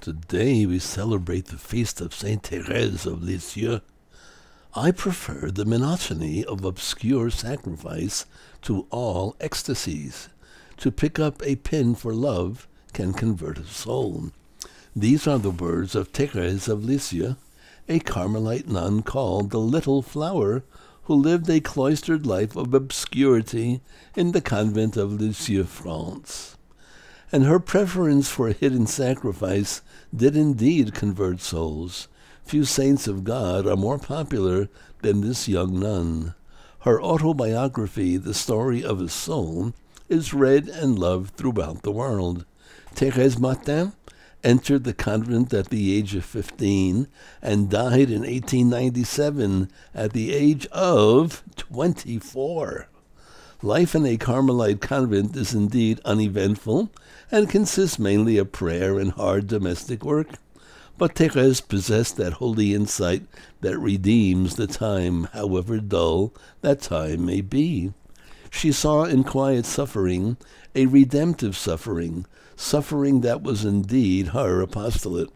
Today we celebrate the feast of Saint Therese of Lisieux. I prefer the monotony of obscure sacrifice to all ecstasies. To pick up a pin for love can convert a soul. These are the words of Therese of Lisieux, a Carmelite nun called the Little Flower, who lived a cloistered life of obscurity in the convent of Lisieux, France and her preference for a hidden sacrifice did indeed convert souls. Few saints of God are more popular than this young nun. Her autobiography, The Story of a Soul, is read and loved throughout the world. Thérèse Martin entered the convent at the age of 15 and died in 1897 at the age of 24 life in a Carmelite convent is indeed uneventful and consists mainly of prayer and hard domestic work. But Therese possessed that holy insight that redeems the time, however dull that time may be. She saw in quiet suffering a redemptive suffering, suffering that was indeed her apostolate.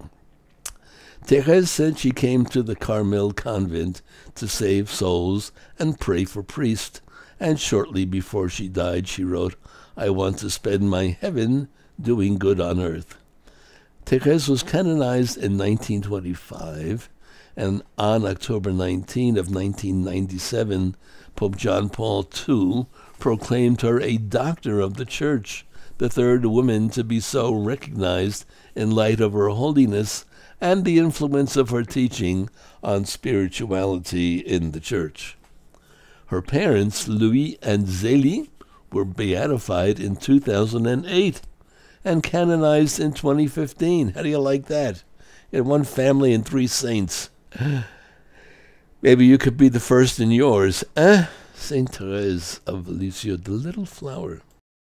Therese said she came to the Carmel convent to save souls and pray for priests, and shortly before she died, she wrote, I want to spend my heaven doing good on earth. Therese was canonized in 1925, and on October 19 of 1997, Pope John Paul II proclaimed her a doctor of the Church, the third woman to be so recognized in light of her holiness and the influence of her teaching on spirituality in the Church. Her parents, Louis and Zélie, were beatified in 2008 and canonized in 2015. How do you like that? You one family and three saints. Maybe you could be the first in yours, eh? Saint Therese of Lisieux, the little flower.